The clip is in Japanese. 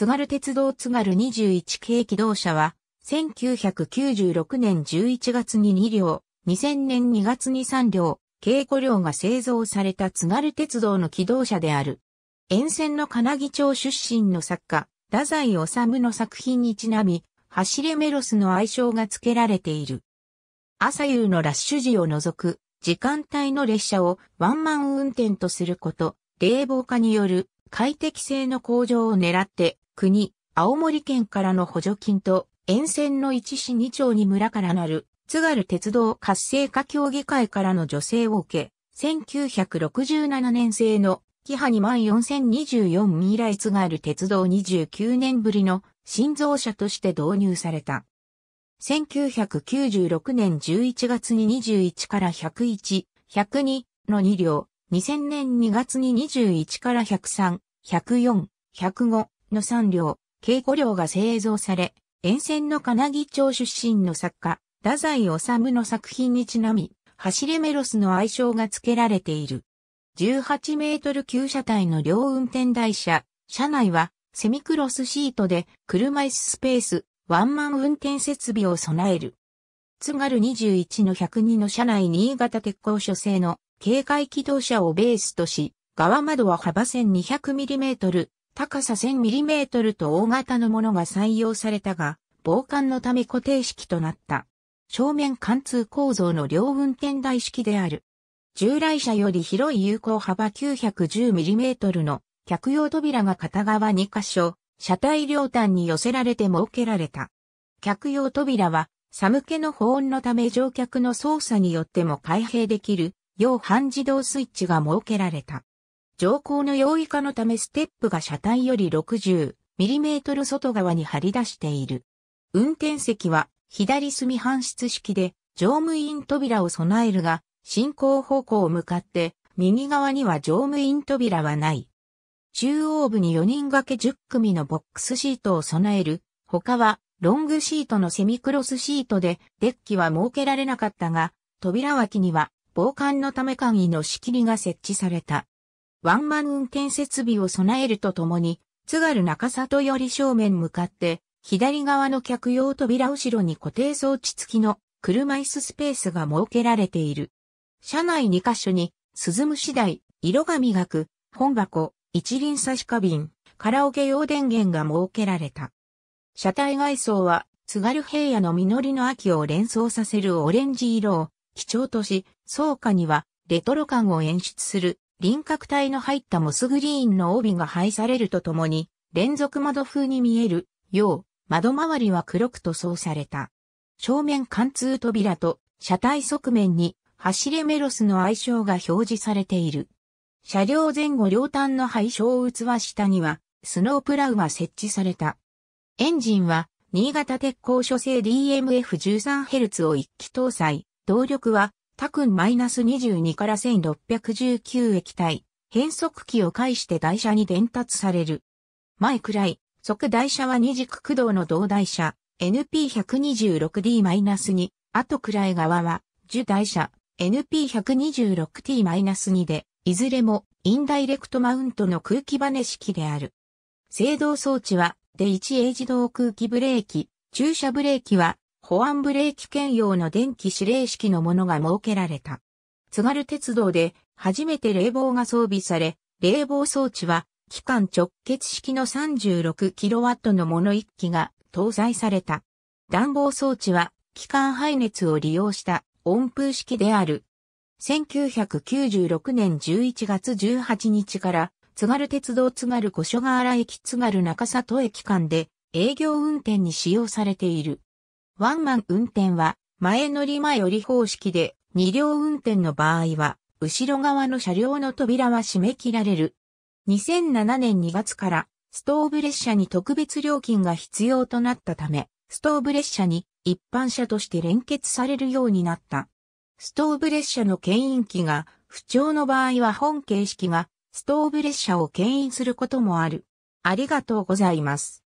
津軽鉄道津軽21系機動車は、1996年11月に2両、2000年2月に3両、稽古両が製造された津軽鉄道の機動車である。沿線の金木町出身の作家、太宰治の作品にちなみ、走れメロスの愛称が付けられている。朝夕のラッシュ時を除く、時間帯の列車をワンマン運転とすること、冷房化による快適性の向上を狙って、国、青森県からの補助金と、沿線の一市二町に村からなる、津軽鉄道活性化協議会からの助成を受け、1967年製の、キハ2万4024ミライ津軽鉄道29年ぶりの新造車として導入された。1996年11月に21から101、102の2両、2000年2月に21から103、104、105、の3両、稽古両が製造され、沿線の金木町出身の作家、太宰治の作品にちなみ、走れメロスの愛称が付けられている。18メートル級車体の両運転台車、車内はセミクロスシートで車椅子スペース、ワンマン運転設備を備える。津軽21の102の車内新潟鉄鋼所製の警戒機動車をベースとし、側窓は幅 1200mm、高さ 1000mm と大型のものが採用されたが、防寒のため固定式となった。正面貫通構造の両運転台式である。従来車より広い有効幅 910mm の客用扉が片側2箇所、車体両端に寄せられて設けられた。客用扉は、寒気の保温のため乗客の操作によっても開閉できる、要半自動スイッチが設けられた。乗降の容易化のためステップが車体より 60mm 外側に張り出している。運転席は左隅搬出式で乗務員扉を備えるが、進行方向を向かって右側には乗務員扉はない。中央部に4人掛け10組のボックスシートを備える。他はロングシートのセミクロスシートでデッキは設けられなかったが、扉脇には防寒のため簡易の仕切りが設置された。ワンマン運転設備を備えるとともに、津軽中里より正面向かって、左側の客用扉後ろに固定装置付きの車椅子スペースが設けられている。車内2カ所に、鈴虫台、色紙く、本箱、一輪差し花瓶、カラオケ用電源が設けられた。車体外装は、津軽平野の実りの秋を連想させるオレンジ色を基調とし、草下にはレトロ感を演出する輪郭体の入ったモスグリーンの帯が配されるとともに、連続窓風に見えるよう、窓周りは黒く塗装された。正面貫通扉と車体側面に走れメロスの愛称が表示されている。車両前後両端の配称器下にはスノープラウが設置された。エンジンは新潟鉄鋼所製 DMF13Hz を一気搭載、動力は他君 -22 から1619液体、変速機を介して台車に伝達される。前くらい、即台車は二軸駆動の同台車、NP126D-2、後くらい側は、受台車、NP126T-2 で、いずれも、インダイレクトマウントの空気バネ式である。制動装置は、で 1A 自動空気ブレーキ、駐車ブレーキは、保安ブレーキ兼用の電気指令式のものが設けられた。津軽鉄道で初めて冷房が装備され、冷房装置は機関直結式の 36kW のもの1機が搭載された。暖房装置は機関排熱を利用した温風式である。1996年11月18日から津軽鉄道津軽五所川原駅津軽中里駅間で営業運転に使用されている。ワンマン運転は、前乗り前より方式で、二両運転の場合は、後ろ側の車両の扉は閉め切られる。2007年2月から、ストーブ列車に特別料金が必要となったため、ストーブ列車に一般車として連結されるようになった。ストーブ列車の牽引機が不調の場合は本形式がストーブ列車を牽引することもある。ありがとうございます。